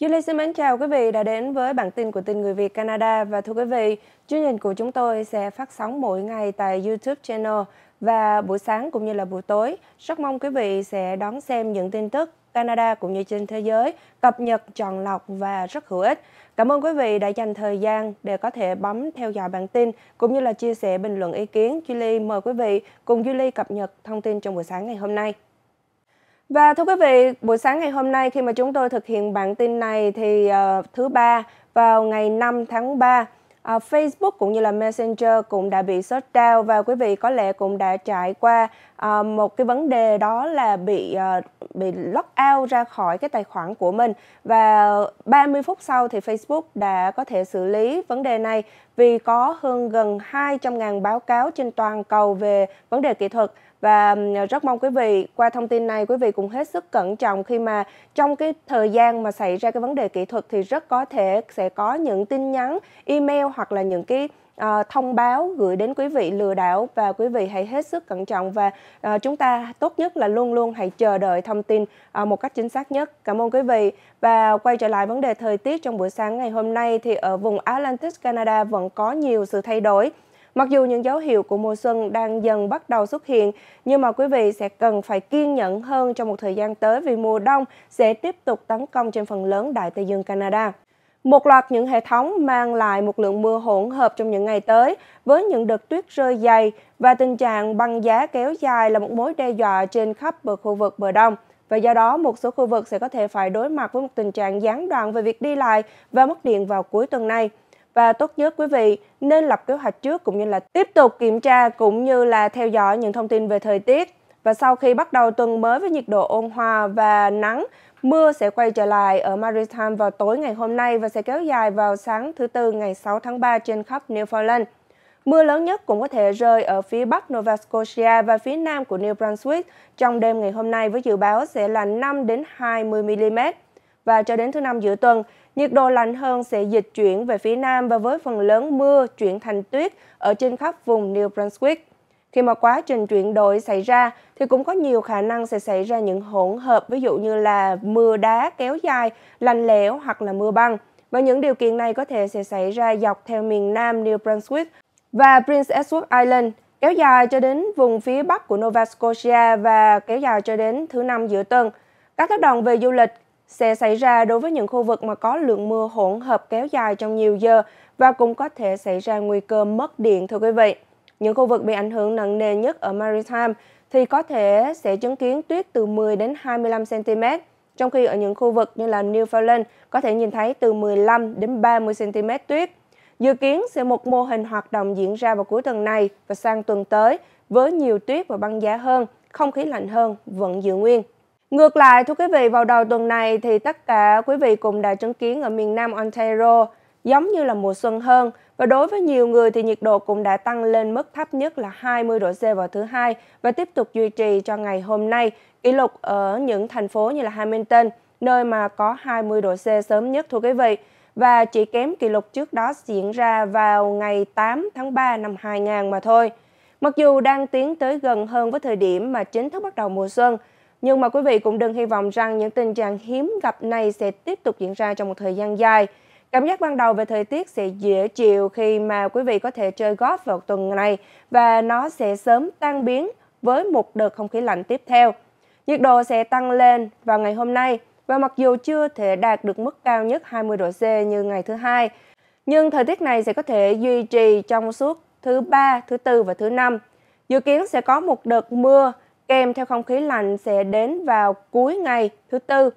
Julie xin mến chào quý vị đã đến với bản tin của tin người Việt Canada và thưa quý vị, chương trình của chúng tôi sẽ phát sóng mỗi ngày tại YouTube channel và buổi sáng cũng như là buổi tối. Rất mong quý vị sẽ đón xem những tin tức Canada cũng như trên thế giới, cập nhật chọn lọc và rất hữu ích. Cảm ơn quý vị đã dành thời gian để có thể bấm theo dõi bản tin cũng như là chia sẻ bình luận ý kiến. Julie mời quý vị cùng Julie cập nhật thông tin trong buổi sáng ngày hôm nay. Và thưa quý vị, buổi sáng ngày hôm nay khi mà chúng tôi thực hiện bản tin này thì uh, thứ ba vào ngày 5 tháng 3, uh, ờ, Facebook cũng như là Messenger cũng đã bị sốt shutdown và quý vị có lẽ cũng đã trải qua uh, một cái vấn đề đó là bị uh, bị lock out ra khỏi cái tài khoản của mình và 30 phút sau thì Facebook đã có thể xử lý vấn đề này vì có hơn gần 200.000 báo cáo trên toàn cầu về vấn đề kỹ thuật và rất mong quý vị qua thông tin này quý vị cũng hết sức cẩn trọng khi mà trong cái thời gian mà xảy ra cái vấn đề kỹ thuật thì rất có thể sẽ có những tin nhắn, email hoặc là những cái uh, thông báo gửi đến quý vị lừa đảo và quý vị hãy hết sức cẩn trọng và uh, chúng ta tốt nhất là luôn luôn hãy chờ đợi thông tin uh, một cách chính xác nhất. Cảm ơn quý vị và quay trở lại vấn đề thời tiết trong buổi sáng ngày hôm nay thì ở vùng Atlantic Canada vẫn có nhiều sự thay đổi. Mặc dù những dấu hiệu của mùa xuân đang dần bắt đầu xuất hiện, nhưng mà quý vị sẽ cần phải kiên nhẫn hơn trong một thời gian tới vì mùa đông sẽ tiếp tục tấn công trên phần lớn Đại Tây Dương Canada. Một loạt những hệ thống mang lại một lượng mưa hỗn hợp trong những ngày tới, với những đợt tuyết rơi dày và tình trạng băng giá kéo dài là một mối đe dọa trên khắp bờ khu vực bờ đông. Và do đó, một số khu vực sẽ có thể phải đối mặt với một tình trạng gián đoạn về việc đi lại và mất điện vào cuối tuần này và tốt nhất quý vị nên lập kế hoạch trước cũng như là tiếp tục kiểm tra cũng như là theo dõi những thông tin về thời tiết. Và sau khi bắt đầu tuần mới với nhiệt độ ôn hòa và nắng, mưa sẽ quay trở lại ở Maritime vào tối ngày hôm nay và sẽ kéo dài vào sáng thứ Tư ngày 6 tháng 3 trên khắp Newfoundland. Mưa lớn nhất cũng có thể rơi ở phía bắc Nova Scotia và phía nam của New Brunswick trong đêm ngày hôm nay với dự báo sẽ là 5 đến 20 mm và cho đến thứ năm giữa tuần. Nhiệt độ lạnh hơn sẽ dịch chuyển về phía nam và với phần lớn mưa chuyển thành tuyết ở trên khắp vùng New Brunswick. Khi mà quá trình chuyển đổi xảy ra thì cũng có nhiều khả năng sẽ xảy ra những hỗn hợp ví dụ như là mưa đá kéo dài, lạnh lẽo hoặc là mưa băng. Và những điều kiện này có thể sẽ xảy ra dọc theo miền nam New Brunswick và Prince Edward Island, kéo dài cho đến vùng phía bắc của Nova Scotia và kéo dài cho đến thứ năm giữa tuần. Các tác động về du lịch sẽ xảy ra đối với những khu vực mà có lượng mưa hỗn hợp kéo dài trong nhiều giờ và cũng có thể xảy ra nguy cơ mất điện thưa quý vị. Những khu vực bị ảnh hưởng nặng nề nhất ở Maritime thì có thể sẽ chứng kiến tuyết từ 10 đến 25 cm, trong khi ở những khu vực như là Newfoundland có thể nhìn thấy từ 15 đến 30 cm tuyết. Dự kiến sẽ một mô hình hoạt động diễn ra vào cuối tuần này và sang tuần tới với nhiều tuyết và băng giá hơn, không khí lạnh hơn vẫn giữ nguyên. Ngược lại, thưa quý vị, vào đầu tuần này thì tất cả quý vị cùng đã chứng kiến ở miền Nam Ontario giống như là mùa xuân hơn và đối với nhiều người thì nhiệt độ cũng đã tăng lên mức thấp nhất là 20 độ C vào thứ hai và tiếp tục duy trì cho ngày hôm nay, kỷ lục ở những thành phố như là Hamilton, nơi mà có 20 độ C sớm nhất thưa quý vị và chỉ kém kỷ lục trước đó diễn ra vào ngày 8 tháng 3 năm 2000 mà thôi. Mặc dù đang tiến tới gần hơn với thời điểm mà chính thức bắt đầu mùa xuân, nhưng mà quý vị cũng đừng hy vọng rằng những tình trạng hiếm gặp này sẽ tiếp tục diễn ra trong một thời gian dài. Cảm giác ban đầu về thời tiết sẽ dễ chịu khi mà quý vị có thể chơi golf vào tuần này và nó sẽ sớm tan biến với một đợt không khí lạnh tiếp theo. Nhiệt độ sẽ tăng lên vào ngày hôm nay và mặc dù chưa thể đạt được mức cao nhất 20 độ C như ngày thứ hai, nhưng thời tiết này sẽ có thể duy trì trong suốt thứ ba, thứ tư và thứ năm. Dự kiến sẽ có một đợt mưa kèm theo không khí lạnh sẽ đến vào cuối ngày thứ Tư.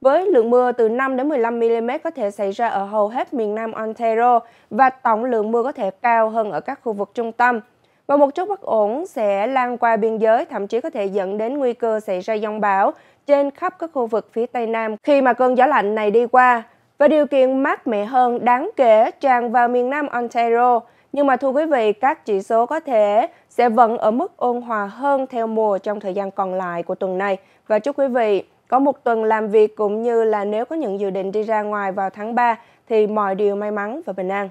Với lượng mưa từ 5 đến 15 mm có thể xảy ra ở hầu hết miền Nam Ontario và tổng lượng mưa có thể cao hơn ở các khu vực trung tâm. Và một chút bất ổn sẽ lan qua biên giới, thậm chí có thể dẫn đến nguy cơ xảy ra dông bão trên khắp các khu vực phía Tây Nam khi mà cơn gió lạnh này đi qua. Và điều kiện mát mẻ hơn đáng kể tràn vào miền Nam Ontario, nhưng mà thưa quý vị, các chỉ số có thể sẽ vẫn ở mức ôn hòa hơn theo mùa trong thời gian còn lại của tuần này. Và chúc quý vị có một tuần làm việc cũng như là nếu có những dự định đi ra ngoài vào tháng 3 thì mọi điều may mắn và bình an.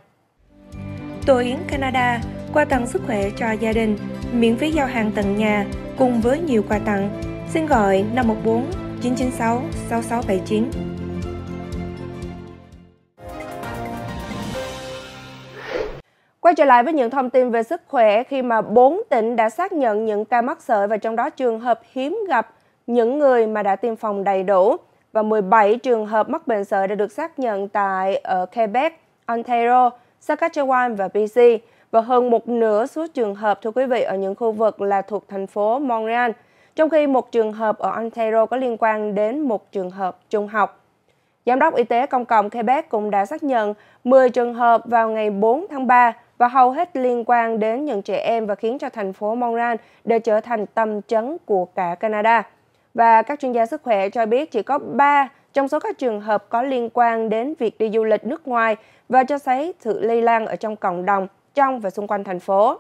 Tô Yến Canada quà tặng sức khỏe cho gia đình, miễn phí giao hàng tận nhà cùng với nhiều quà tặng. Xin gọi 514 996 6679. Quay trở lại với những thông tin về sức khỏe khi mà 4 tỉnh đã xác nhận những ca mắc sởi và trong đó trường hợp hiếm gặp những người mà đã tiêm phòng đầy đủ và 17 trường hợp mắc bệnh sởi đã được xác nhận tại ở ờ, Quebec, Ontario, Saskatchewan và BC và hơn một nửa số trường hợp thưa quý vị ở những khu vực là thuộc thành phố Montreal, trong khi một trường hợp ở Ontario có liên quan đến một trường hợp trung học. Giám đốc Y tế Công cộng Quebec cũng đã xác nhận 10 trường hợp vào ngày 4 tháng 3 và hầu hết liên quan đến những trẻ em và khiến cho thành phố Montreal đã trở thành tâm chấn của cả Canada. Và các chuyên gia sức khỏe cho biết chỉ có 3 trong số các trường hợp có liên quan đến việc đi du lịch nước ngoài và cho thấy sự lây lan ở trong cộng đồng, trong và xung quanh thành phố.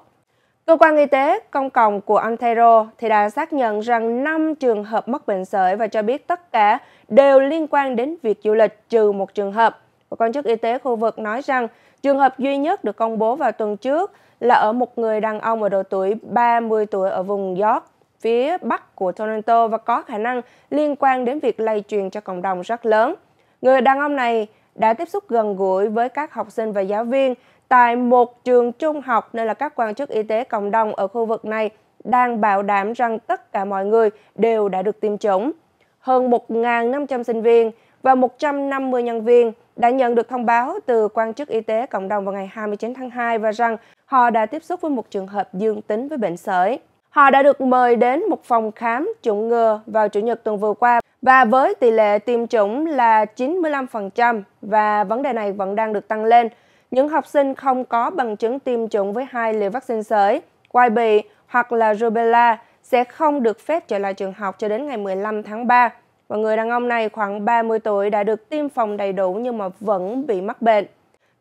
Cơ quan y tế công cộng của Ontario thì đã xác nhận rằng 5 trường hợp mắc bệnh sởi và cho biết tất cả đều liên quan đến việc du lịch trừ một trường hợp. Và quan chức y tế khu vực nói rằng Trường hợp duy nhất được công bố vào tuần trước là ở một người đàn ông ở độ tuổi 30 tuổi ở vùng York, phía bắc của Toronto và có khả năng liên quan đến việc lây truyền cho cộng đồng rất lớn. Người đàn ông này đã tiếp xúc gần gũi với các học sinh và giáo viên tại một trường trung học nên là các quan chức y tế cộng đồng ở khu vực này đang bảo đảm rằng tất cả mọi người đều đã được tiêm chủng. Hơn 1.500 sinh viên và 150 nhân viên đã nhận được thông báo từ quan chức y tế cộng đồng vào ngày 29 tháng 2 và rằng họ đã tiếp xúc với một trường hợp dương tính với bệnh sởi. Họ đã được mời đến một phòng khám chủng ngừa vào Chủ nhật tuần vừa qua và với tỷ lệ tiêm chủng là 95% và vấn đề này vẫn đang được tăng lên. Những học sinh không có bằng chứng tiêm chủng với hai liều vaccine sởi, quai bị hoặc là rubella sẽ không được phép trở lại trường học cho đến ngày 15 tháng 3. Và người đàn ông này khoảng 30 tuổi đã được tiêm phòng đầy đủ nhưng mà vẫn bị mắc bệnh.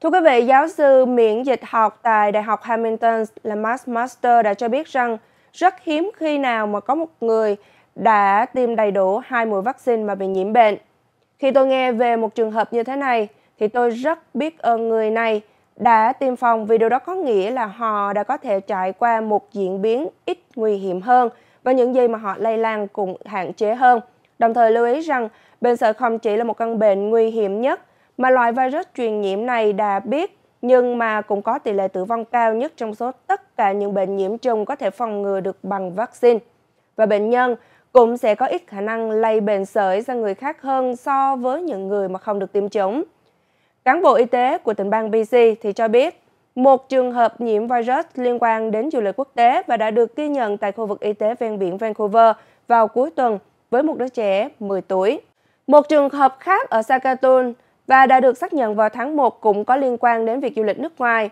Thưa quý vị, giáo sư miễn dịch học tại Đại học Hamilton là Max Master đã cho biết rằng rất hiếm khi nào mà có một người đã tiêm đầy đủ hai mũi vaccine mà bị nhiễm bệnh. Khi tôi nghe về một trường hợp như thế này, thì tôi rất biết ơn người này đã tiêm phòng vì điều đó có nghĩa là họ đã có thể trải qua một diễn biến ít nguy hiểm hơn và những gì mà họ lây lan cũng hạn chế hơn đồng thời lưu ý rằng bệnh sởi không chỉ là một căn bệnh nguy hiểm nhất mà loại virus truyền nhiễm này đã biết nhưng mà cũng có tỷ lệ tử vong cao nhất trong số tất cả những bệnh nhiễm trùng có thể phòng ngừa được bằng vaccine. Và bệnh nhân cũng sẽ có ít khả năng lây bệnh sởi sang người khác hơn so với những người mà không được tiêm chủng. Cán bộ y tế của tỉnh bang BC thì cho biết, một trường hợp nhiễm virus liên quan đến du lịch quốc tế và đã được ghi nhận tại khu vực y tế ven biển Vancouver vào cuối tuần – với một đứa trẻ 10 tuổi. Một trường hợp khác ở Sakatun và đã được xác nhận vào tháng 1 cũng có liên quan đến việc du lịch nước ngoài.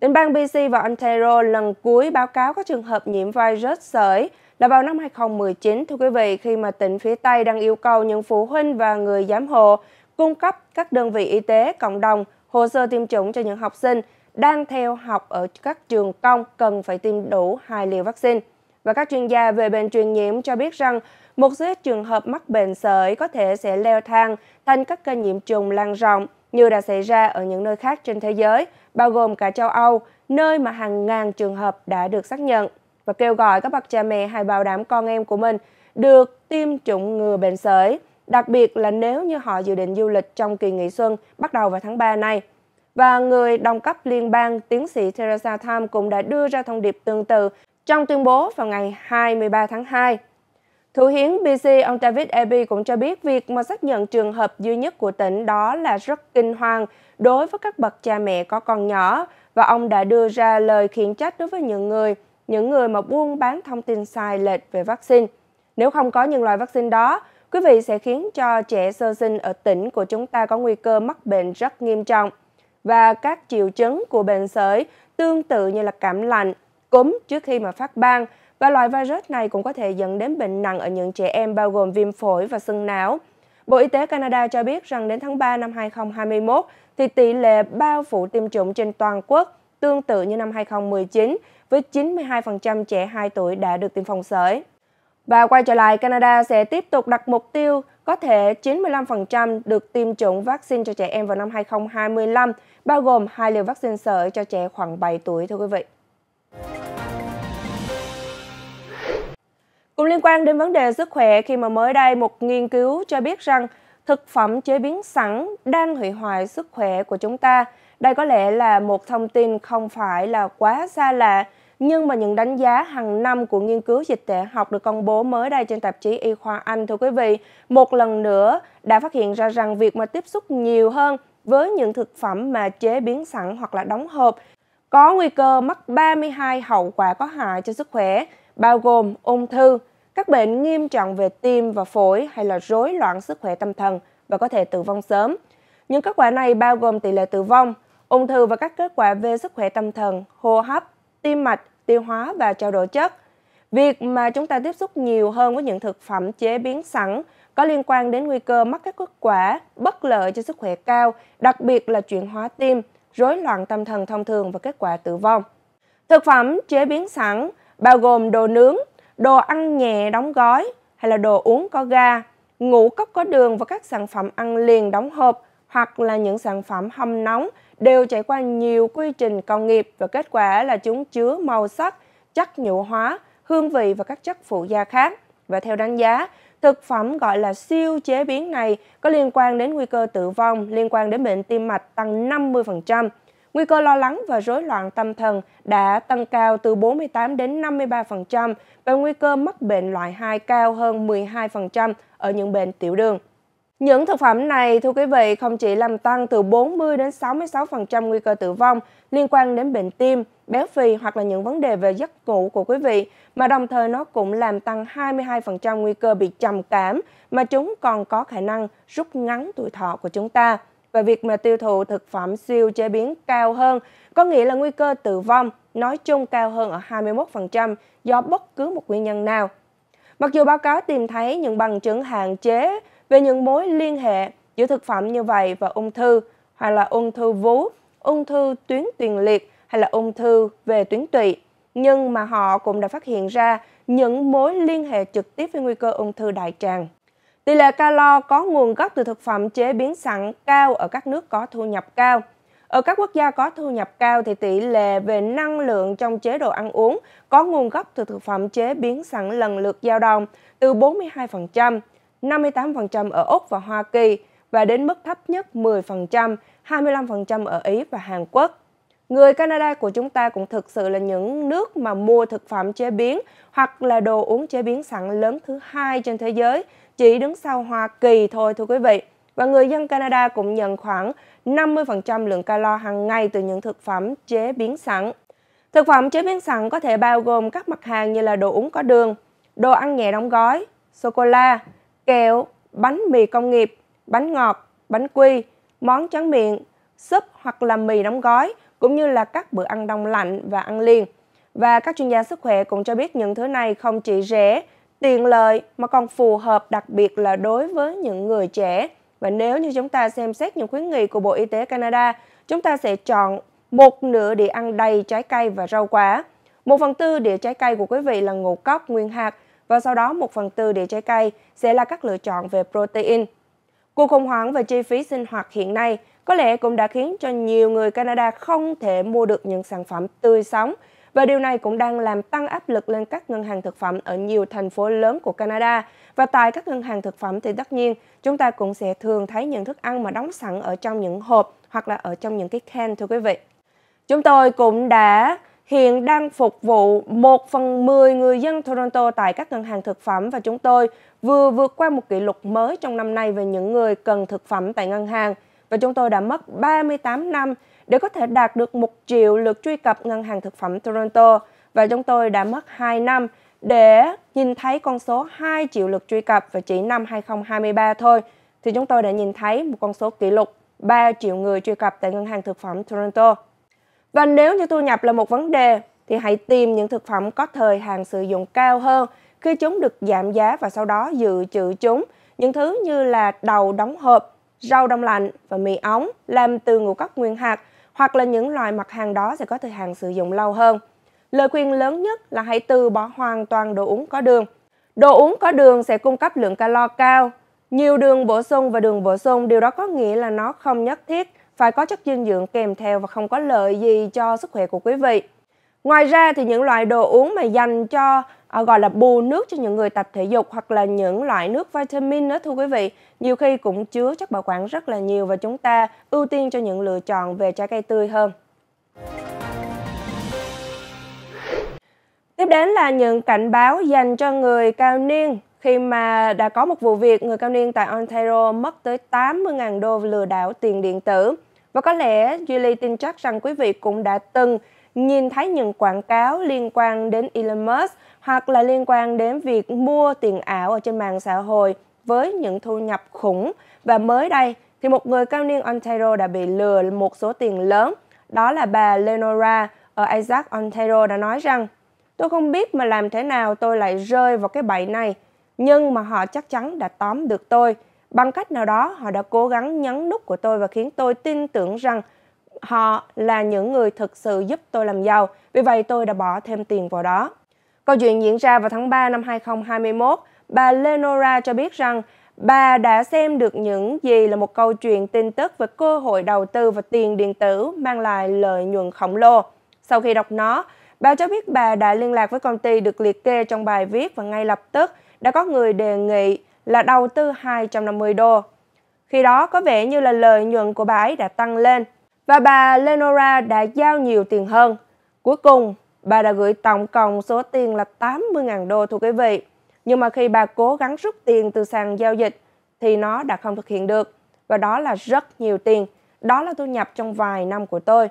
Tỉnh bang BC và Ontario lần cuối báo cáo các trường hợp nhiễm virus sởi là vào năm 2019, thưa quý vị, khi mà tỉnh phía Tây đang yêu cầu những phụ huynh và người giám hộ cung cấp các đơn vị y tế cộng đồng hồ sơ tiêm chủng cho những học sinh đang theo học ở các trường công cần phải tiêm đủ hai liều vaccine. Và các chuyên gia về bệnh truyền nhiễm cho biết rằng một số ít trường hợp mắc bệnh sởi có thể sẽ leo thang thành các ca nhiễm trùng lan rộng như đã xảy ra ở những nơi khác trên thế giới, bao gồm cả châu Âu, nơi mà hàng ngàn trường hợp đã được xác nhận và kêu gọi các bậc cha mẹ hãy bảo đảm con em của mình được tiêm chủng ngừa bệnh sởi, đặc biệt là nếu như họ dự định du lịch trong kỳ nghỉ xuân bắt đầu vào tháng 3 này. Và người đồng cấp liên bang tiến sĩ Theresa Tham cũng đã đưa ra thông điệp tương tự trong tuyên bố vào ngày 23 tháng 2. Thủ hiến BC ông David Eby cũng cho biết việc mà xác nhận trường hợp duy nhất của tỉnh đó là rất kinh hoàng đối với các bậc cha mẹ có con nhỏ và ông đã đưa ra lời khiển trách đối với những người, những người mà buôn bán thông tin sai lệch về vaccine. Nếu không có những loại vaccine đó, quý vị sẽ khiến cho trẻ sơ sinh ở tỉnh của chúng ta có nguy cơ mắc bệnh rất nghiêm trọng và các triệu chứng của bệnh sởi tương tự như là cảm lạnh, cúm trước khi mà phát ban và loại virus này cũng có thể dẫn đến bệnh nặng ở những trẻ em bao gồm viêm phổi và sưng não. Bộ Y tế Canada cho biết rằng đến tháng 3 năm 2021 thì tỷ lệ bao phủ tiêm chủng trên toàn quốc tương tự như năm 2019 với 92% trẻ 2 tuổi đã được tiêm phòng sởi. Và quay trở lại, Canada sẽ tiếp tục đặt mục tiêu có thể 95% được tiêm chủng vaccine cho trẻ em vào năm 2025, bao gồm hai liều vaccine sởi cho trẻ khoảng 7 tuổi, thưa quý vị. Cũng liên quan đến vấn đề sức khỏe khi mà mới đây một nghiên cứu cho biết rằng thực phẩm chế biến sẵn đang hủy hoại sức khỏe của chúng ta. Đây có lẽ là một thông tin không phải là quá xa lạ, nhưng mà những đánh giá hàng năm của nghiên cứu dịch tễ học được công bố mới đây trên tạp chí Y khoa Anh thưa quý vị, một lần nữa đã phát hiện ra rằng việc mà tiếp xúc nhiều hơn với những thực phẩm mà chế biến sẵn hoặc là đóng hộp có nguy cơ mắc 32 hậu quả có hại cho sức khỏe, bao gồm ung thư, các bệnh nghiêm trọng về tim và phổi hay là rối loạn sức khỏe tâm thần và có thể tử vong sớm. Những kết quả này bao gồm tỷ lệ tử vong, ung thư và các kết quả về sức khỏe tâm thần, hô hấp, tim mạch, tiêu hóa và trao đổi chất. Việc mà chúng ta tiếp xúc nhiều hơn với những thực phẩm chế biến sẵn có liên quan đến nguy cơ mắc các kết quả bất lợi cho sức khỏe cao, đặc biệt là chuyển hóa tim, rối loạn tâm thần thông thường và kết quả tử vong. Thực phẩm chế biến sẵn bao gồm đồ nướng, đồ ăn nhẹ đóng gói hay là đồ uống có ga, ngũ cốc có đường và các sản phẩm ăn liền đóng hộp hoặc là những sản phẩm hâm nóng đều trải qua nhiều quy trình công nghiệp và kết quả là chúng chứa màu sắc, chất nhựa hóa, hương vị và các chất phụ gia khác. Và theo đánh giá, thực phẩm gọi là siêu chế biến này có liên quan đến nguy cơ tử vong liên quan đến bệnh tim mạch tăng 50%. Nguy cơ lo lắng và rối loạn tâm thần đã tăng cao từ 48 đến 53% và nguy cơ mắc bệnh loại 2 cao hơn 12% ở những bệnh tiểu đường. Những thực phẩm này, thưa quý vị, không chỉ làm tăng từ 40 đến 66% nguy cơ tử vong liên quan đến bệnh tim, béo phì hoặc là những vấn đề về giấc ngủ của quý vị, mà đồng thời nó cũng làm tăng 22% nguy cơ bị trầm cảm, mà chúng còn có khả năng rút ngắn tuổi thọ của chúng ta và việc mà tiêu thụ thực phẩm siêu chế biến cao hơn, có nghĩa là nguy cơ tử vong nói chung cao hơn ở 21% do bất cứ một nguyên nhân nào. Mặc dù báo cáo tìm thấy những bằng chứng hạn chế về những mối liên hệ giữa thực phẩm như vậy và ung thư, hoặc là ung thư vú, ung thư tuyến tiền liệt hay là ung thư về tuyến tụy, nhưng mà họ cũng đã phát hiện ra những mối liên hệ trực tiếp với nguy cơ ung thư đại tràng. Tỷ lệ calo có nguồn gốc từ thực phẩm chế biến sẵn cao ở các nước có thu nhập cao. Ở các quốc gia có thu nhập cao thì tỷ lệ về năng lượng trong chế độ ăn uống có nguồn gốc từ thực phẩm chế biến sẵn lần lượt dao động từ 42%, 58% ở Úc và Hoa Kỳ và đến mức thấp nhất 10%, 25% ở Ý và Hàn Quốc. Người Canada của chúng ta cũng thực sự là những nước mà mua thực phẩm chế biến hoặc là đồ uống chế biến sẵn lớn thứ hai trên thế giới chỉ đứng sau Hoa Kỳ thôi thưa quý vị. Và người dân Canada cũng nhận khoảng 50% lượng calo hàng ngày từ những thực phẩm chế biến sẵn. Thực phẩm chế biến sẵn có thể bao gồm các mặt hàng như là đồ uống có đường, đồ ăn nhẹ đóng gói, sô-cô-la, kẹo, bánh mì công nghiệp, bánh ngọt, bánh quy, món tráng miệng, súp hoặc là mì đóng gói, cũng như là các bữa ăn đông lạnh và ăn liền. Và các chuyên gia sức khỏe cũng cho biết những thứ này không chỉ rẻ tiện lợi mà còn phù hợp đặc biệt là đối với những người trẻ. Và nếu như chúng ta xem xét những khuyến nghị của Bộ Y tế Canada, chúng ta sẽ chọn một nửa đĩa ăn đầy trái cây và rau quả. Một phần tư đĩa trái cây của quý vị là ngũ cốc nguyên hạt và sau đó một phần tư đĩa trái cây sẽ là các lựa chọn về protein. Cuộc khủng hoảng về chi phí sinh hoạt hiện nay có lẽ cũng đã khiến cho nhiều người Canada không thể mua được những sản phẩm tươi sống và điều này cũng đang làm tăng áp lực lên các ngân hàng thực phẩm ở nhiều thành phố lớn của Canada. Và tại các ngân hàng thực phẩm thì tất nhiên chúng ta cũng sẽ thường thấy những thức ăn mà đóng sẵn ở trong những hộp hoặc là ở trong những cái can thưa quý vị. Chúng tôi cũng đã hiện đang phục vụ 1 phần 10 người dân Toronto tại các ngân hàng thực phẩm và chúng tôi vừa vượt qua một kỷ lục mới trong năm nay về những người cần thực phẩm tại ngân hàng và chúng tôi đã mất 38 năm để có thể đạt được 1 triệu lượt truy cập ngân hàng thực phẩm Toronto và chúng tôi đã mất 2 năm để nhìn thấy con số 2 triệu lượt truy cập và chỉ năm 2023 thôi thì chúng tôi đã nhìn thấy một con số kỷ lục 3 triệu người truy cập tại ngân hàng thực phẩm Toronto. Và nếu như thu nhập là một vấn đề thì hãy tìm những thực phẩm có thời hạn sử dụng cao hơn khi chúng được giảm giá và sau đó dự trữ chúng. Những thứ như là đầu đóng hộp, rau đông lạnh và mì ống làm từ ngũ cốc nguyên hạt hoặc là những loại mặt hàng đó sẽ có thời hạn sử dụng lâu hơn. Lời khuyên lớn nhất là hãy từ bỏ hoàn toàn đồ uống có đường. Đồ uống có đường sẽ cung cấp lượng calo cao, nhiều đường bổ sung và đường bổ sung, điều đó có nghĩa là nó không nhất thiết phải có chất dinh dưỡng kèm theo và không có lợi gì cho sức khỏe của quý vị. Ngoài ra thì những loại đồ uống mà dành cho Ờ, gọi là bù nước cho những người tập thể dục hoặc là những loại nước vitamin đó thưa quý vị nhiều khi cũng chứa chất bảo quản rất là nhiều và chúng ta ưu tiên cho những lựa chọn về trái cây tươi hơn. Tiếp đến là những cảnh báo dành cho người cao niên khi mà đã có một vụ việc người cao niên tại Ontario mất tới 80.000 đô lừa đảo tiền điện tử. Và có lẽ Julie tin chắc rằng quý vị cũng đã từng nhìn thấy những quảng cáo liên quan đến Elon Musk hoặc là liên quan đến việc mua tiền ảo ở trên mạng xã hội với những thu nhập khủng. Và mới đây thì một người cao niên Ontario đã bị lừa một số tiền lớn. Đó là bà Lenora ở ờ, Isaac Ontario đã nói rằng Tôi không biết mà làm thế nào tôi lại rơi vào cái bẫy này, nhưng mà họ chắc chắn đã tóm được tôi. Bằng cách nào đó, họ đã cố gắng nhấn nút của tôi và khiến tôi tin tưởng rằng họ là những người thực sự giúp tôi làm giàu, vì vậy tôi đã bỏ thêm tiền vào đó. Câu chuyện diễn ra vào tháng 3 năm 2021, bà Lenora cho biết rằng bà đã xem được những gì là một câu chuyện tin tức về cơ hội đầu tư và tiền điện tử mang lại lợi nhuận khổng lồ. Sau khi đọc nó, bà cho biết bà đã liên lạc với công ty được liệt kê trong bài viết và ngay lập tức đã có người đề nghị là đầu tư 250 đô. Khi đó có vẻ như là lợi nhuận của bà ấy đã tăng lên và bà Lenora đã giao nhiều tiền hơn. Cuối cùng, bà đã gửi tổng cộng số tiền là 80.000 đô thưa quý vị. Nhưng mà khi bà cố gắng rút tiền từ sàn giao dịch thì nó đã không thực hiện được. Và đó là rất nhiều tiền. Đó là thu nhập trong vài năm của tôi.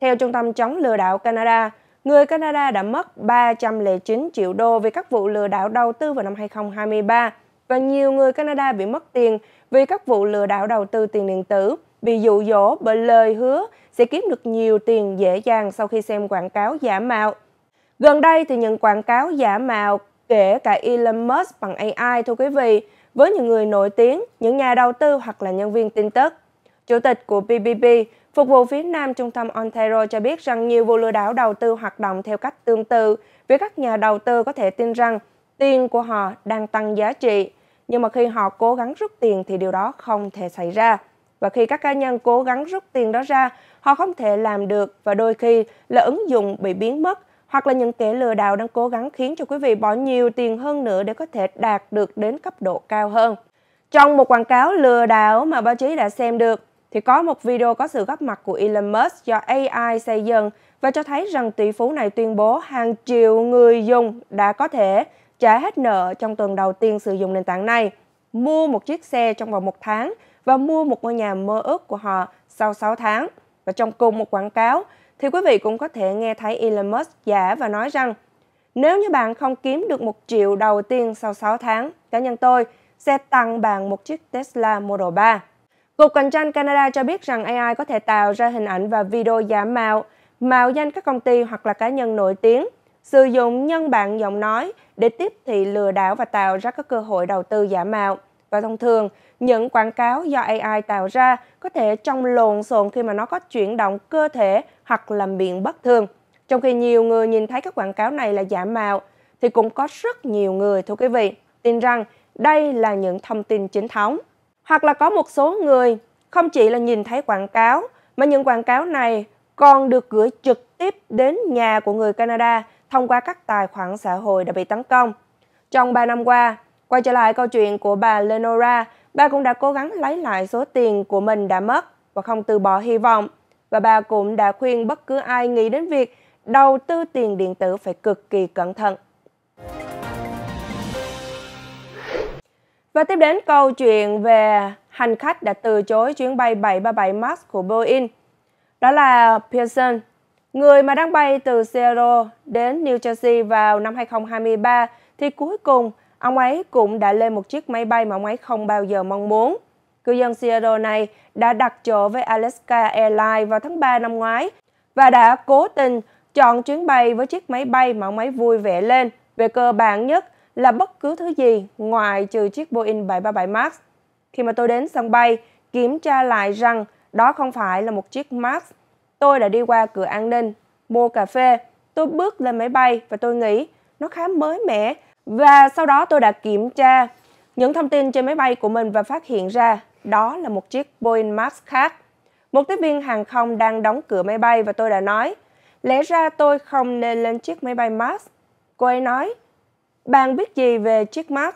Theo Trung tâm chống lừa đảo Canada, người Canada đã mất 309 triệu đô vì các vụ lừa đảo đầu tư vào năm 2023 và nhiều người Canada bị mất tiền vì các vụ lừa đảo đầu tư tiền điện tử bị dụ dỗ bởi lời hứa sẽ kiếm được nhiều tiền dễ dàng sau khi xem quảng cáo giả mạo. Gần đây thì những quảng cáo giả mạo kể cả Elon Musk bằng AI thưa quý vị, với những người nổi tiếng, những nhà đầu tư hoặc là nhân viên tin tức. Chủ tịch của BBB, phục vụ phía Nam trung tâm Ontario cho biết rằng nhiều vụ lừa đảo đầu tư hoạt động theo cách tương tự, Với các nhà đầu tư có thể tin rằng tiền của họ đang tăng giá trị, nhưng mà khi họ cố gắng rút tiền thì điều đó không thể xảy ra. Và khi các cá nhân cố gắng rút tiền đó ra, họ không thể làm được và đôi khi là ứng dụng bị biến mất hoặc là những kẻ lừa đảo đang cố gắng khiến cho quý vị bỏ nhiều tiền hơn nữa để có thể đạt được đến cấp độ cao hơn. Trong một quảng cáo lừa đảo mà báo chí đã xem được, thì có một video có sự góp mặt của Elon Musk do AI xây dựng và cho thấy rằng tỷ phú này tuyên bố hàng triệu người dùng đã có thể trả hết nợ trong tuần đầu tiên sử dụng nền tảng này, mua một chiếc xe trong vòng một tháng và mua một ngôi nhà mơ ước của họ sau 6 tháng. Và trong cùng một quảng cáo, thì quý vị cũng có thể nghe thấy Elon Musk giả và nói rằng nếu như bạn không kiếm được 1 triệu đầu tiên sau 6 tháng, cá nhân tôi sẽ tặng bạn một chiếc Tesla Model 3. Cục cạnh tranh Canada cho biết rằng AI có thể tạo ra hình ảnh và video giả mạo, mạo danh các công ty hoặc là cá nhân nổi tiếng, sử dụng nhân bản giọng nói để tiếp thị lừa đảo và tạo ra các cơ hội đầu tư giả mạo và thông thường những quảng cáo do AI tạo ra có thể trông lộn xộn khi mà nó có chuyển động cơ thể hoặc là miệng bất thường. Trong khi nhiều người nhìn thấy các quảng cáo này là giả mạo, thì cũng có rất nhiều người thưa quý vị tin rằng đây là những thông tin chính thống. Hoặc là có một số người không chỉ là nhìn thấy quảng cáo, mà những quảng cáo này còn được gửi trực tiếp đến nhà của người Canada thông qua các tài khoản xã hội đã bị tấn công. Trong 3 năm qua, Quay trở lại câu chuyện của bà Lenora, bà cũng đã cố gắng lấy lại số tiền của mình đã mất và không từ bỏ hy vọng. Và bà cũng đã khuyên bất cứ ai nghĩ đến việc đầu tư tiền điện tử phải cực kỳ cẩn thận. Và tiếp đến câu chuyện về hành khách đã từ chối chuyến bay 737 MAX của Boeing. Đó là Pearson, người mà đang bay từ Seattle đến New Jersey vào năm 2023 thì cuối cùng – Ông ấy cũng đã lên một chiếc máy bay mà ông ấy không bao giờ mong muốn. Cư dân Seattle này đã đặt chỗ với Alaska Airlines vào tháng 3 năm ngoái và đã cố tình chọn chuyến bay với chiếc máy bay mà ông ấy vui vẻ lên. Về cơ bản nhất là bất cứ thứ gì ngoài trừ chiếc Boeing 737 MAX. Khi mà tôi đến sân bay, kiểm tra lại rằng đó không phải là một chiếc MAX. Tôi đã đi qua cửa an ninh, mua cà phê, tôi bước lên máy bay và tôi nghĩ nó khá mới mẻ và sau đó tôi đã kiểm tra những thông tin trên máy bay của mình và phát hiện ra đó là một chiếc Boeing Max khác. Một tiếp viên hàng không đang đóng cửa máy bay và tôi đã nói, lẽ ra tôi không nên lên chiếc máy bay Max. Cô ấy nói, bạn biết gì về chiếc Max?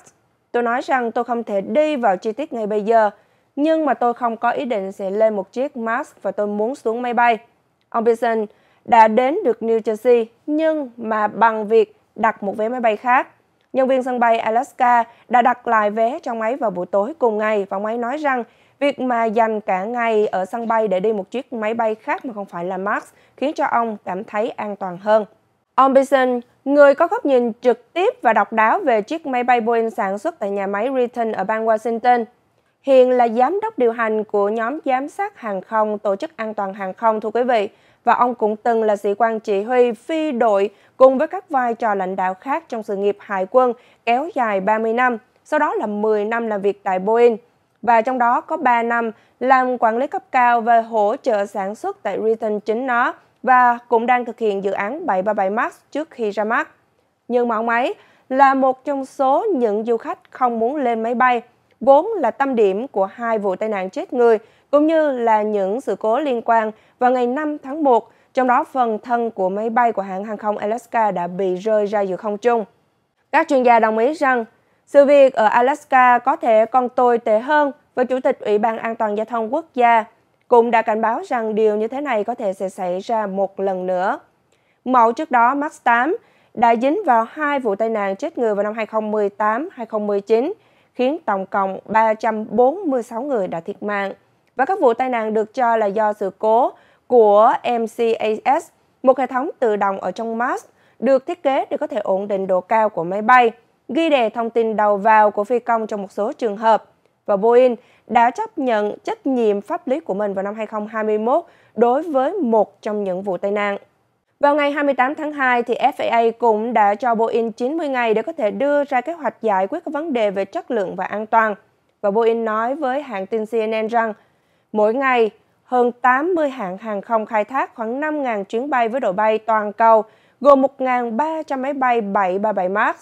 Tôi nói rằng tôi không thể đi vào chi tiết ngay bây giờ, nhưng mà tôi không có ý định sẽ lên một chiếc Max và tôi muốn xuống máy bay. Ông Pearson đã đến được New Jersey, nhưng mà bằng việc đặt một vé máy bay khác nhân viên sân bay Alaska đã đặt lại vé trong máy vào buổi tối cùng ngày và máy nói rằng việc mà dành cả ngày ở sân bay để đi một chiếc máy bay khác mà không phải là Max khiến cho ông cảm thấy an toàn hơn. Ông Bison, người có góc nhìn trực tiếp và độc đáo về chiếc máy bay Boeing sản xuất tại nhà máy Renton ở bang Washington, hiện là giám đốc điều hành của nhóm giám sát hàng không Tổ chức An toàn Hàng không thưa quý vị và ông cũng từng là sĩ quan chỉ huy phi đội cùng với các vai trò lãnh đạo khác trong sự nghiệp hải quân kéo dài 30 năm, sau đó là 10 năm làm việc tại Boeing và trong đó có 3 năm làm quản lý cấp cao về hỗ trợ sản xuất tại Ritten chính nó và cũng đang thực hiện dự án 737 MAX trước khi ra mắt. Nhưng mà ông ấy là một trong số những du khách không muốn lên máy bay vốn là tâm điểm của hai vụ tai nạn chết người, cũng như là những sự cố liên quan vào ngày 5 tháng 1, trong đó phần thân của máy bay của hãng hàng không Alaska đã bị rơi ra giữa không trung. Các chuyên gia đồng ý rằng, sự việc ở Alaska có thể còn tồi tệ hơn và Chủ tịch Ủy ban An toàn Giao thông Quốc gia cũng đã cảnh báo rằng điều như thế này có thể sẽ xảy ra một lần nữa. Mẫu trước đó Max 8 đã dính vào hai vụ tai nạn chết người vào năm 2018-2019 khiến tổng cộng 346 người đã thiệt mạng. Và các vụ tai nạn được cho là do sự cố của MCAS, một hệ thống tự động ở trong Mars, được thiết kế để có thể ổn định độ cao của máy bay, ghi đề thông tin đầu vào của phi công trong một số trường hợp. Và Boeing đã chấp nhận trách nhiệm pháp lý của mình vào năm 2021 đối với một trong những vụ tai nạn. Vào ngày 28 tháng 2, thì FAA cũng đã cho Boeing 90 ngày để có thể đưa ra kế hoạch giải quyết các vấn đề về chất lượng và an toàn. Và Boeing nói với hãng tin CNN rằng, mỗi ngày, hơn 80 hãng hàng không khai thác khoảng 5.000 chuyến bay với độ bay toàn cầu, gồm 1.300 máy bay 737 MAX,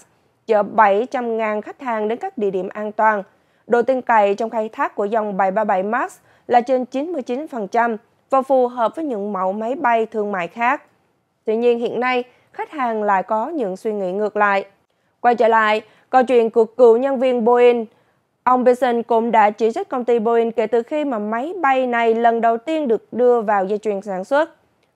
chở 700.000 khách hàng đến các địa điểm an toàn. Độ tin cậy trong khai thác của dòng 737 MAX là trên 99% và phù hợp với những mẫu máy bay thương mại khác. Tuy nhiên hiện nay, khách hàng lại có những suy nghĩ ngược lại. Quay trở lại, câu chuyện của cựu nhân viên Boeing, ông Pearson cũng đã chỉ trích công ty Boeing kể từ khi mà máy bay này lần đầu tiên được đưa vào dây chuyền sản xuất.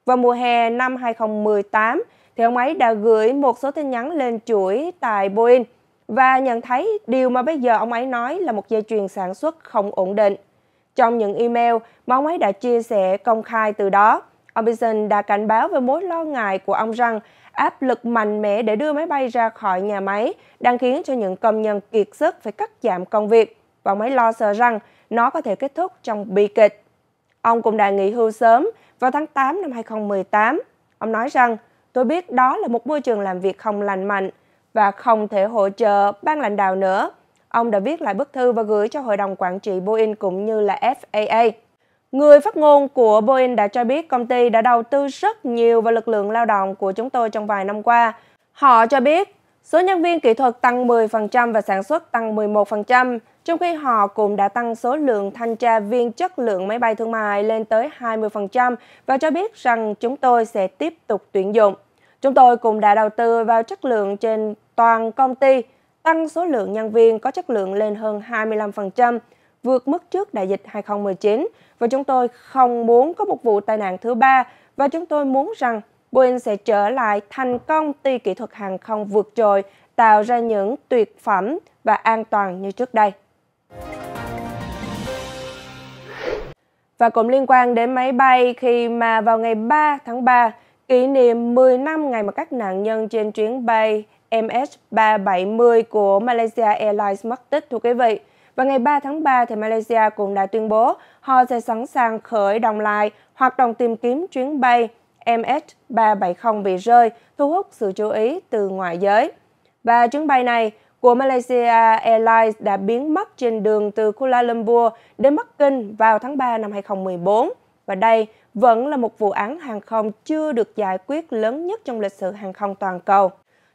Vào mùa hè năm 2018, thì ông ấy đã gửi một số tin nhắn lên chuỗi tại Boeing và nhận thấy điều mà bây giờ ông ấy nói là một dây chuyền sản xuất không ổn định. Trong những email mà ông ấy đã chia sẻ công khai từ đó, Ông Biden đã cảnh báo về mối lo ngại của ông rằng áp lực mạnh mẽ để đưa máy bay ra khỏi nhà máy đang khiến cho những công nhân kiệt sức phải cắt giảm công việc và máy lo sợ rằng nó có thể kết thúc trong bi kịch. Ông cũng đã nghỉ hưu sớm vào tháng 8 năm 2018. Ông nói rằng, tôi biết đó là một môi trường làm việc không lành mạnh và không thể hỗ trợ ban lãnh đạo nữa. Ông đã viết lại bức thư và gửi cho Hội đồng Quản trị Boeing cũng như là FAA. Người phát ngôn của Boeing đã cho biết công ty đã đầu tư rất nhiều vào lực lượng lao động của chúng tôi trong vài năm qua. Họ cho biết số nhân viên kỹ thuật tăng 10% và sản xuất tăng 11%, trong khi họ cũng đã tăng số lượng thanh tra viên chất lượng máy bay thương mại lên tới 20% và cho biết rằng chúng tôi sẽ tiếp tục tuyển dụng. Chúng tôi cũng đã đầu tư vào chất lượng trên toàn công ty, tăng số lượng nhân viên có chất lượng lên hơn 25%, vượt mức trước đại dịch 2019 và chúng tôi không muốn có một vụ tai nạn thứ ba và chúng tôi muốn rằng Boeing sẽ trở lại thành công ty kỹ thuật hàng không vượt trội, tạo ra những tuyệt phẩm và an toàn như trước đây. Và cũng liên quan đến máy bay khi mà vào ngày 3 tháng 3, kỷ niệm 10 năm ngày mà các nạn nhân trên chuyến bay MS370 của Malaysia Airlines mất tích thưa quý vị. Và ngày 3 tháng 3, thì Malaysia cũng đã tuyên bố họ sẽ sẵn sàng khởi động lại hoạt động tìm kiếm chuyến bay MH370 bị rơi, thu hút sự chú ý từ ngoại giới. Và chuyến bay này của Malaysia Airlines đã biến mất trên đường từ Kuala Lumpur đến Bắc Kinh vào tháng 3 năm 2014. Và đây vẫn là một vụ án hàng không chưa được giải quyết lớn nhất trong lịch sử hàng không toàn cầu.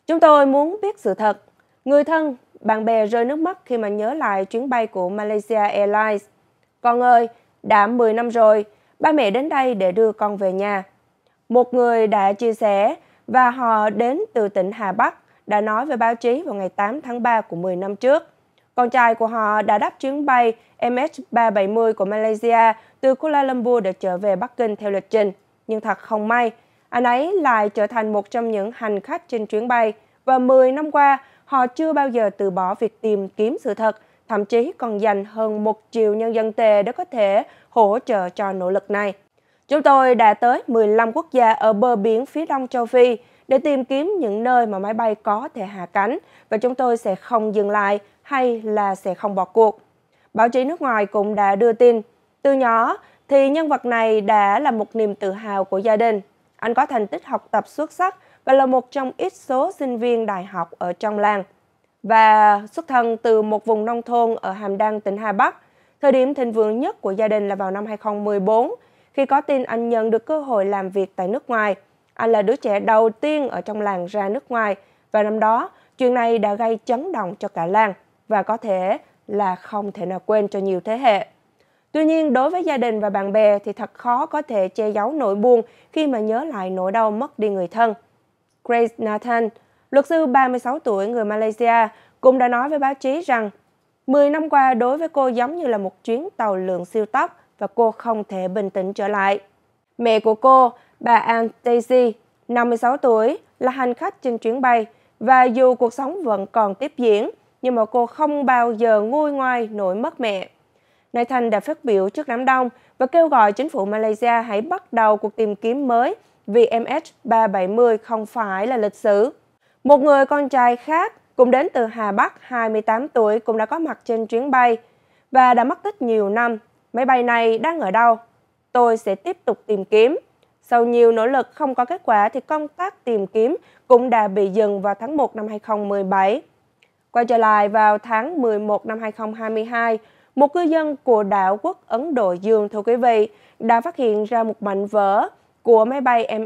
Chúng tôi muốn biết sự thật. Người thân bạn bè rơi nước mắt khi mà nhớ lại chuyến bay của Malaysia Airlines. Con ơi, đã 10 năm rồi, ba mẹ đến đây để đưa con về nhà. Một người đã chia sẻ và họ đến từ tỉnh Hà Bắc đã nói với báo chí vào ngày 8 tháng 3 của 10 năm trước. Con trai của họ đã đáp chuyến bay MH370 của Malaysia từ Kuala Lumpur để trở về Bắc Kinh theo lịch trình. Nhưng thật không may, anh ấy lại trở thành một trong những hành khách trên chuyến bay và 10 năm qua họ chưa bao giờ từ bỏ việc tìm kiếm sự thật, thậm chí còn dành hơn một triệu nhân dân tệ để có thể hỗ trợ cho nỗ lực này. Chúng tôi đã tới 15 quốc gia ở bờ biển phía đông châu Phi để tìm kiếm những nơi mà máy bay có thể hạ cánh và chúng tôi sẽ không dừng lại hay là sẽ không bỏ cuộc. Báo chí nước ngoài cũng đã đưa tin, từ nhỏ thì nhân vật này đã là một niềm tự hào của gia đình. Anh có thành tích học tập xuất sắc và là một trong ít số sinh viên đại học ở trong làng. Và xuất thân từ một vùng nông thôn ở Hàm Đan, tỉnh Hà Bắc, thời điểm thịnh vượng nhất của gia đình là vào năm 2014, khi có tin anh Nhân được cơ hội làm việc tại nước ngoài. Anh là đứa trẻ đầu tiên ở trong làng ra nước ngoài và năm đó, chuyện này đã gây chấn động cho cả làng và có thể là không thể nào quên cho nhiều thế hệ. Tuy nhiên, đối với gia đình và bạn bè thì thật khó có thể che giấu nỗi buồn khi mà nhớ lại nỗi đau mất đi người thân. Grace Nathan, luật sư 36 tuổi người Malaysia, cũng đã nói với báo chí rằng 10 năm qua đối với cô giống như là một chuyến tàu lượn siêu tốc và cô không thể bình tĩnh trở lại. Mẹ của cô, bà Ann Daisy, 56 tuổi, là hành khách trên chuyến bay và dù cuộc sống vẫn còn tiếp diễn, nhưng mà cô không bao giờ nguôi ngoai nỗi mất mẹ. Nathan đã phát biểu trước đám đông và kêu gọi chính phủ Malaysia hãy bắt đầu cuộc tìm kiếm mới vì mh 370 không phải là lịch sử. Một người con trai khác cũng đến từ Hà Bắc 28 tuổi cũng đã có mặt trên chuyến bay và đã mất tích nhiều năm. Máy bay này đang ở đâu? Tôi sẽ tiếp tục tìm kiếm. Sau nhiều nỗ lực không có kết quả thì công tác tìm kiếm cũng đã bị dừng vào tháng 1 năm 2017. Quay trở lại vào tháng 11 năm 2022, một cư dân của đảo quốc Ấn Độ Dương thưa quý vị đã phát hiện ra một mảnh vỡ của máy bay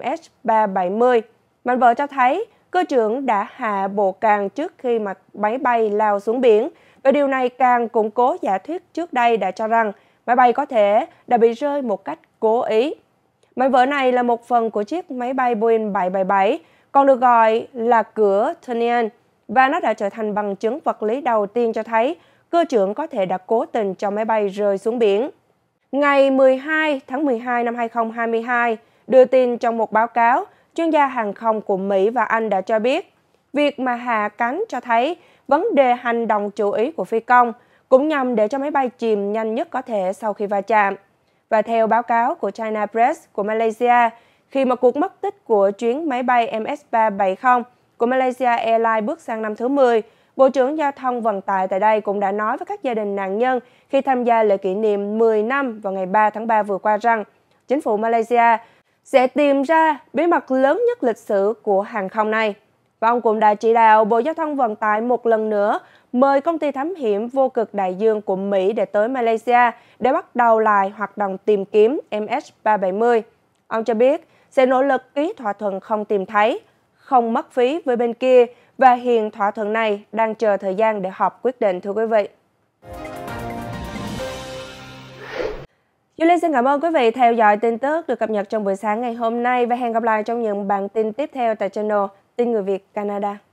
MH370. Mạnh vợ cho thấy cơ trưởng đã hạ bộ càng trước khi mà máy bay lao xuống biển và điều này càng củng cố giả thuyết trước đây đã cho rằng máy bay có thể đã bị rơi một cách cố ý. Mảnh vỡ này là một phần của chiếc máy bay Boeing 777, còn được gọi là cửa Tinian, và nó đã trở thành bằng chứng vật lý đầu tiên cho thấy cơ trưởng có thể đã cố tình cho máy bay rơi xuống biển. Ngày 12 tháng 12 năm 2022, Đưa tin trong một báo cáo, chuyên gia hàng không của Mỹ và Anh đã cho biết, việc mà hạ cánh cho thấy vấn đề hành động chủ ý của phi công cũng nhằm để cho máy bay chìm nhanh nhất có thể sau khi va chạm. Và theo báo cáo của China Press của Malaysia, khi mà cuộc mất tích của chuyến máy bay MS-370 của Malaysia Airlines bước sang năm thứ 10, Bộ trưởng Giao thông Vận tải tại đây cũng đã nói với các gia đình nạn nhân khi tham gia lễ kỷ niệm 10 năm vào ngày 3 tháng 3 vừa qua rằng chính phủ Malaysia sẽ tìm ra bí mật lớn nhất lịch sử của hàng không này. Và ông cũng đã chỉ đạo Bộ Giao thông Vận tải một lần nữa mời công ty thám hiểm vô cực đại dương của Mỹ để tới Malaysia để bắt đầu lại hoạt động tìm kiếm MS-370. Ông cho biết sẽ nỗ lực ký thỏa thuận không tìm thấy, không mất phí với bên kia và hiện thỏa thuận này đang chờ thời gian để họp quyết định thưa quý vị. Du Linh xin cảm ơn quý vị theo dõi tin tức được cập nhật trong buổi sáng ngày hôm nay và hẹn gặp lại trong những bản tin tiếp theo tại channel Tin Người Việt Canada.